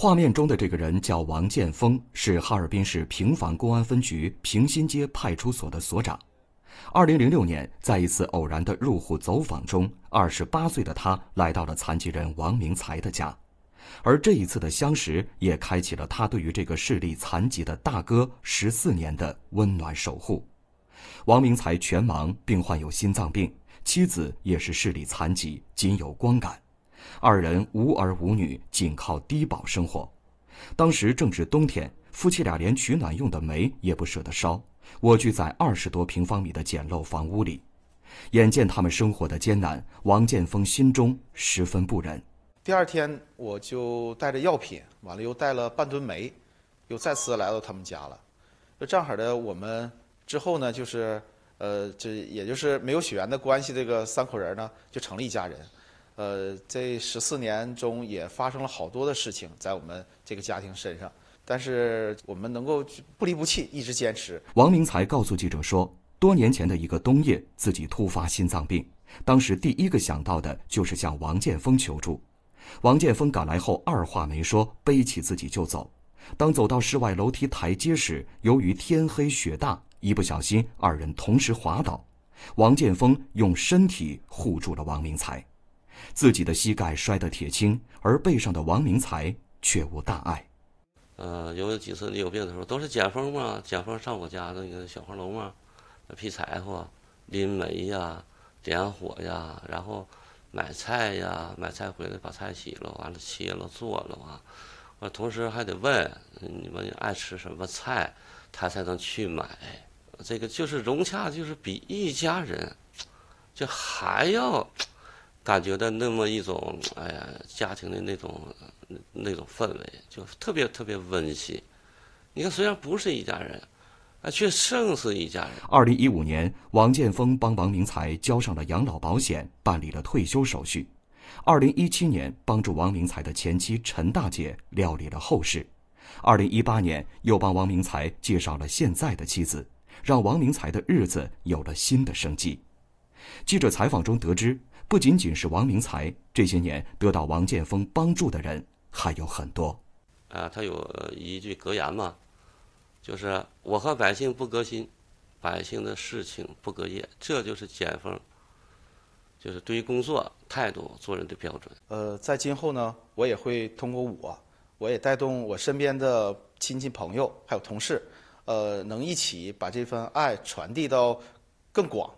画面中的这个人叫王建峰，是哈尔滨市平房公安分局平新街派出所的所长。二零零六年，在一次偶然的入户走访中，二十八岁的他来到了残疾人王明才的家，而这一次的相识也开启了他对于这个视力残疾的大哥十四年的温暖守护。王明才全盲，并患有心脏病，妻子也是视力残疾，仅有光感。二人无儿无女，仅靠低保生活。当时正值冬天，夫妻俩连取暖用的煤也不舍得烧，蜗居在二十多平方米的简陋房屋里。眼见他们生活的艰难，王建峰心中十分不忍。第二天，我就带着药品，完了又带了半吨煤，又再次来到他们家了。就正好的，我们之后呢，就是呃，这也就是没有血缘的关系，这个三口人呢，就成了一家人。呃，这十四年中也发生了好多的事情在我们这个家庭身上，但是我们能够不离不弃，一直坚持。王明才告诉记者说，多年前的一个冬夜，自己突发心脏病，当时第一个想到的就是向王建峰求助。王建峰赶来后，二话没说，背起自己就走。当走到室外楼梯台阶时，由于天黑雪大，一不小心，二人同时滑倒，王建峰用身体护住了王明才。自己的膝盖摔得铁青，而背上的王明才却无大碍。呃，有几次你有病的时候，都是简风嘛，简风上我家那个小黄楼嘛，劈柴火、拎煤呀、点火呀，然后买菜呀，买菜回来把菜洗了，完了切了、做了嘛。我同时还得问你们爱吃什么菜，他才能去买。这个就是融洽，就是比一家人就还要。感觉到那么一种，哎呀，家庭的那种那种氛围，就特别特别温馨。你看，虽然不是一家人，啊，却胜似一家人。二零一五年，王建峰帮王明才交上了养老保险，办理了退休手续。二零一七年，帮助王明才的前妻陈大姐料理了后事。二零一八年，又帮王明才介绍了现在的妻子，让王明才的日子有了新的生机。记者采访中得知，不仅仅是王明才这些年得到王建峰帮助的人还有很多。啊，他有一句格言嘛，就是“我和百姓不隔心，百姓的事情不隔夜”，这就是简风，就是对于工作态度做人的标准。呃，在今后呢，我也会通过我，我也带动我身边的亲戚朋友还有同事，呃，能一起把这份爱传递到更广。